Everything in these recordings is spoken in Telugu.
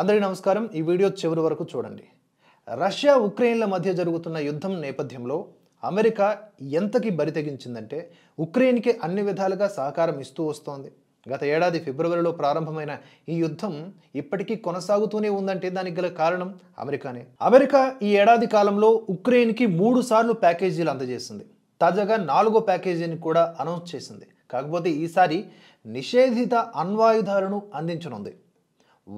అందరికీ నమస్కారం ఈ వీడియో చివరి వరకు చూడండి రష్యా ఉక్రెయిన్ల మధ్య జరుగుతున్న యుద్ధం నేపథ్యంలో అమెరికా ఎంతకి బరితెగించిందంటే ఉక్రెయిన్కి అన్ని విధాలుగా సహకారం ఇస్తూ వస్తోంది గత ఏడాది ఫిబ్రవరిలో ప్రారంభమైన ఈ యుద్ధం ఇప్పటికీ కొనసాగుతూనే ఉందంటే దానికి గల కారణం అమెరికానే అమెరికా ఈ ఏడాది కాలంలో ఉక్రెయిన్కి మూడు సార్లు ప్యాకేజీలు అందజేసింది తాజాగా నాలుగో ప్యాకేజీని కూడా అనౌన్స్ చేసింది కాకపోతే ఈసారి నిషేధిత అణ్వాయుధాలను అందించనుంది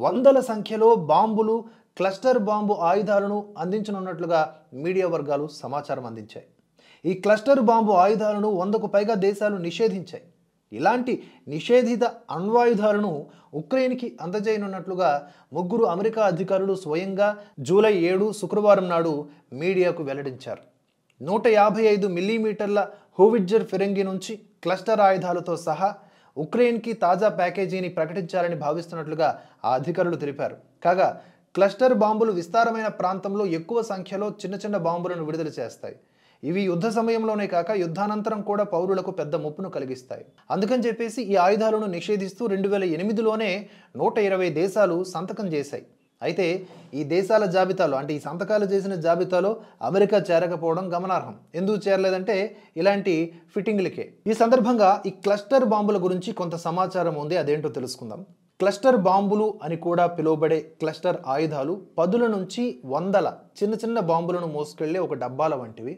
వందల సంఖ్యలో బాంబులు క్లస్టర్ బాంబు ఆయుధాలను అందించనున్నట్లుగా మీడియా వర్గాలు సమాచారం అందించాయి ఈ క్లస్టర్ బాంబు ఆయుధాలను వందకు పైగా దేశాలు నిషేధించాయి ఇలాంటి నిషేధిత అణ్వాయుధాలను ఉక్రెయిన్కి అందజేయనున్నట్లుగా ముగ్గురు అమెరికా అధికారులు స్వయంగా జూలై ఏడు శుక్రవారం నాడు మీడియాకు వెల్లడించారు నూట యాభై ఐదు మిల్లీమీటర్ల హూవిడ్జర్ ఫిరంగి నుంచి క్లస్టర్ ఆయుధాలతో సహా ఉక్రెయిన్కి తాజా ప్యాకేజీని ప్రకటించాలని భావిస్తున్నట్లుగా ఆ అధికారులు తెలిపారు కాగా క్లస్టర్ బాంబులు విస్తారమైన ప్రాంతంలో ఎక్కువ సంఖ్యలో చిన్న చిన్న బాంబులను విడుదల చేస్తాయి ఇవి యుద్ధ సమయంలోనే కాక యుద్ధానంతరం కూడా పౌరులకు పెద్ద ముప్పును కలిగిస్తాయి అందుకని చెప్పేసి ఈ ఆయుధాలను నిషేధిస్తూ రెండు వేల ఎనిమిదిలోనే నూట ఇరవై దేశాలు సంతకం చేశాయి అయితే ఈ దేశాల జాబితాలో అంటే ఈ సంతకాలు చేసిన జాబితాలో అమెరికా చేరకపోవడం గమనార్హం ఎందుకు చేరలేదంటే ఇలాంటి ఫిట్టింగ్లకే ఈ సందర్భంగా ఈ క్లస్టర్ బాంబుల గురించి కొంత సమాచారం ఉంది అదేంటో తెలుసుకుందాం క్లస్టర్ బాంబులు అని కూడా పిలువబడే క్లస్టర్ ఆయుధాలు పదుల నుంచి వందల చిన్న చిన్న బాంబులను మోసుకెళ్లే ఒక డబ్బాల వంటివి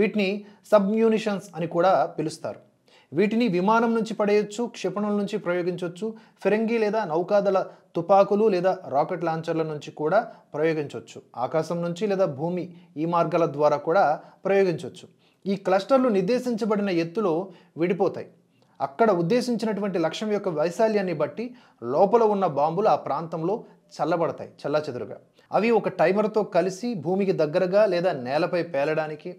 వీటిని సబ్మ్యూనిషన్స్ అని కూడా పిలుస్తారు వీటిని విమానం నుంచి పడేయొచ్చు క్షిపణుల నుంచి ప్రయోగించవచ్చు ఫిరంగి లేదా నౌకాదళ తుపాకులు లేదా రాకెట్ లాంచర్ల నుంచి కూడా ప్రయోగించవచ్చు ఆకాశం నుంచి లేదా భూమి ఈ మార్గాల ద్వారా కూడా ప్రయోగించవచ్చు ఈ క్లస్టర్లు నిర్దేశించబడిన ఎత్తులో విడిపోతాయి అక్కడ ఉద్దేశించినటువంటి లక్ష్యం యొక్క వైశాల్యాన్ని బట్టి లోపల ఉన్న బాంబులు ఆ ప్రాంతంలో చల్లబడతాయి చల్లాచెదురుగా అవి ఒక టైమర్తో కలిసి భూమికి దగ్గరగా లేదా నేలపై పేలడానికి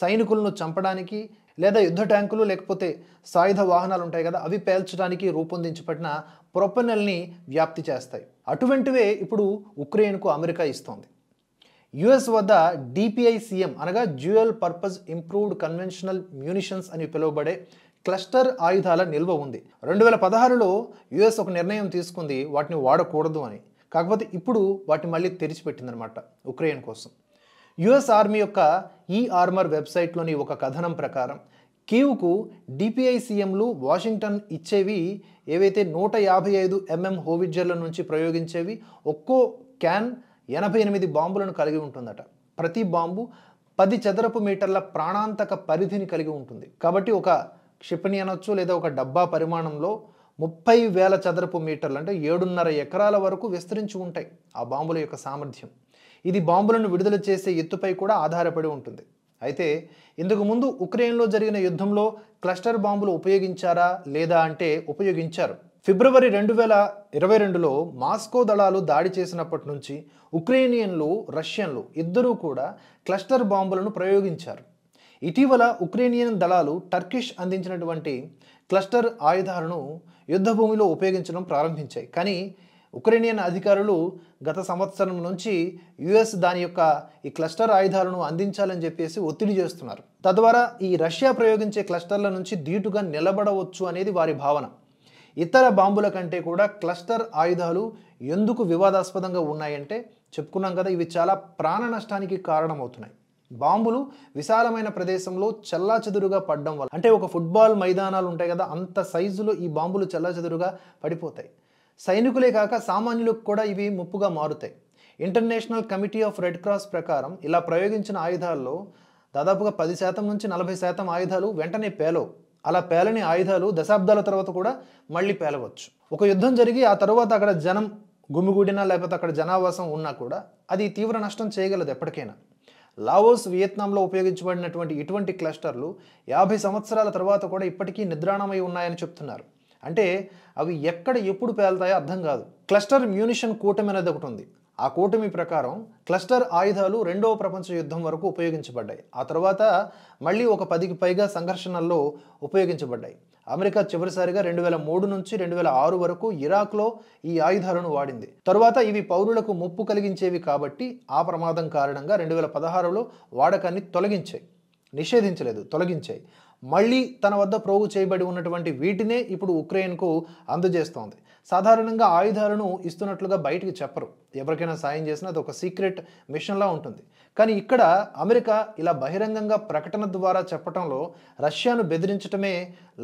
సైనికులను చంపడానికి లేదా యుద్ధ ట్యాంకులు లేకపోతే సాయుధ వాహనాలు ఉంటాయి కదా అవి పేల్చడానికి రూపొందించబడిన ప్రొపెనల్ని వ్యాప్తి చేస్తాయి అటువంటివే ఇప్పుడు ఉక్రెయిన్కు అమెరికా ఇస్తోంది యుఎస్ వద్ద డిపిఐసిఎం అనగా dual purpose improved conventional munitions అని పిలువబడే క్లస్టర్ ఆయుధాల నిల్వ ఉంది రెండు వేల పదహారులో యుఎస్ ఒక నిర్ణయం తీసుకుంది వాటిని వాడకూడదు అని కాకపోతే ఇప్పుడు వాటిని మళ్ళీ తెరిచిపెట్టిందనమాట ఉక్రెయిన్ కోసం యుఎస్ ఆర్మీ యొక్క ఈ ఆర్మర్ వెబ్సైట్లోని ఒక కథనం ప్రకారం కీవ్కు డిపిఐసిఎంలు వాషింగ్టన్ ఇచ్చేవి ఏవైతే నూట యాభై ఐదు ఎంఎం హోవిడ్జర్ల నుంచి ప్రయోగించేవి ఒక్కో క్యాన్ ఎనభై ఎనిమిది బాంబులను కలిగి ఉంటుందట ప్రతి బాంబు పది చదరపు మీటర్ల ప్రాణాంతక పరిధిని కలిగి ఉంటుంది కాబట్టి ఒక క్షిపణి అనొచ్చు లేదా ఒక డబ్బా పరిమాణంలో ముప్పై వేల చదరపు మీటర్లు అంటే ఏడున్నర ఎకరాల వరకు విస్తరించి ఉంటాయి ఆ బాంబుల యొక్క సామర్థ్యం ఇది బాంబులను విడుదల చేసే ఎత్తుపై కూడా ఆధారపడి ఉంటుంది అయితే ఇందుకు ముందు ఉక్రెయిన్లో జరిగిన యుద్ధంలో క్లస్టర్ బాంబులు ఉపయోగించారా లేదా అంటే ఉపయోగించారు ఫిబ్రవరి రెండు వేల ఇరవై రెండులో మాస్కో దళాలు దాడి చేసినప్పటి నుంచి ఉక్రెయినియన్లు రష్యన్లు ఇద్దరూ కూడా క్లస్టర్ బాంబులను ప్రయోగించారు ఇటీవల ఉక్రెయినియన్ దళాలు టర్కిష్ అందించినటువంటి క్లస్టర్ ఆయుధాలను యుద్ధభూమిలో ఉపయోగించడం ప్రారంభించాయి కానీ ఉక్రేనియన్ అధికారులు గత సంవత్సరం నుంచి యుఎస్ దాని యొక్క ఈ క్లస్టర్ ఆయుధాలను అందించాలని చెప్పేసి ఒత్తిడి చేస్తున్నారు తద్వారా ఈ రష్యా ప్రయోగించే క్లస్టర్ల నుంచి ధీటుగా నిలబడవచ్చు అనేది వారి భావన ఇతర బాంబుల కంటే కూడా క్లస్టర్ ఆయుధాలు ఎందుకు వివాదాస్పదంగా ఉన్నాయంటే చెప్పుకున్నాం కదా ఇవి చాలా ప్రాణ నష్టానికి కారణమవుతున్నాయి బాంబులు విశాలమైన ప్రదేశంలో చెల్లాచెదురుగా పడడం వల్ల అంటే ఒక ఫుట్బాల్ మైదానాలు ఉంటాయి కదా అంత సైజులో ఈ బాంబులు చెల్లాచెదురుగా పడిపోతాయి సైనికులే కాక సామాన్యులకు కూడా ఇవి ముప్పుగా మారుతాయి International Committee of Red Cross ప్రకారం ఇలా ప్రయోగించిన ఆయుధాల్లో దాదాపుగా పది శాతం నుంచి నలభై శాతం ఆయుధాలు వెంటనే పేలవు అలా పేలని ఆయుధాలు దశాబ్దాల తర్వాత కూడా మళ్ళీ పేలవచ్చు ఒక యుద్ధం జరిగి ఆ తర్వాత అక్కడ జనం గుమిగూడినా లేకపోతే అక్కడ జనావాసం ఉన్నా కూడా అది తీవ్ర నష్టం చేయగలదు ఎప్పటికైనా లావోస్ వియత్నాంలో ఉపయోగించబడినటువంటి ఇటువంటి క్లస్టర్లు యాభై సంవత్సరాల తర్వాత కూడా ఇప్పటికీ నిద్రాణమై ఉన్నాయని చెప్తున్నారు అంటే అవి ఎక్కడ ఎప్పుడు పేలుతాయో అర్థం కాదు క్లస్టర్ మ్యూనిషన్ కూటమి అనేది ఒకటి ఉంది ఆ కూటమి ప్రకారం క్లస్టర్ ఆయుధాలు రెండవ ప్రపంచ యుద్ధం వరకు ఉపయోగించబడ్డాయి ఆ తర్వాత మళ్ళీ ఒక పదికి పైగా సంఘర్షణల్లో ఉపయోగించబడ్డాయి అమెరికా చివరిసారిగా రెండు వేల మూడు నుంచి రెండు వేల ఆరు వరకు ఇరాక్లో ఈ ఆయుధాలను వాడింది తరువాత ఇవి పౌరులకు ముప్పు కలిగించేవి కాబట్టి ఆ ప్రమాదం కారణంగా రెండు వేల పదహారులో వాడకాన్ని తొలగించాయి నిషేధించలేదు తొలగించాయి మళ్ళీ తన వద్ద ప్రోగు చేయబడి ఉన్నటువంటి వీటినే ఇప్పుడు ఉక్రెయిన్కు అందజేస్తోంది సాధారణంగా ఆయుధాలను ఇస్తున్నట్లుగా బయటికి చెప్పరు ఎవరికైనా సాయం చేసినా అది ఒక సీక్రెట్ మిషన్లా ఉంటుంది కానీ ఇక్కడ అమెరికా ఇలా బహిరంగంగా ప్రకటన ద్వారా చెప్పడంలో రష్యాను బెదిరించటమే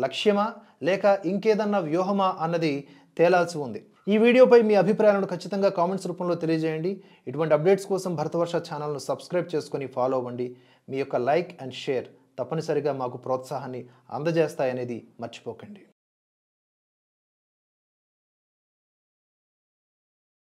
లక్ష్యమా లేక ఇంకేదన్నా వ్యూహమా అన్నది తేలాల్సి ఉంది ఈ వీడియోపై మీ అభిప్రాయాలను ఖచ్చితంగా కామెంట్స్ రూపంలో తెలియజేయండి ఇటువంటి అప్డేట్స్ కోసం భరతవర్ష ఛానల్ను సబ్స్క్రైబ్ చేసుకొని ఫాలో అవ్వండి మీ యొక్క లైక్ అండ్ షేర్ తప్పనిసరిగా మాకు ప్రోత్సాహాన్ని అందజేస్తాయనేది మర్చిపోకండి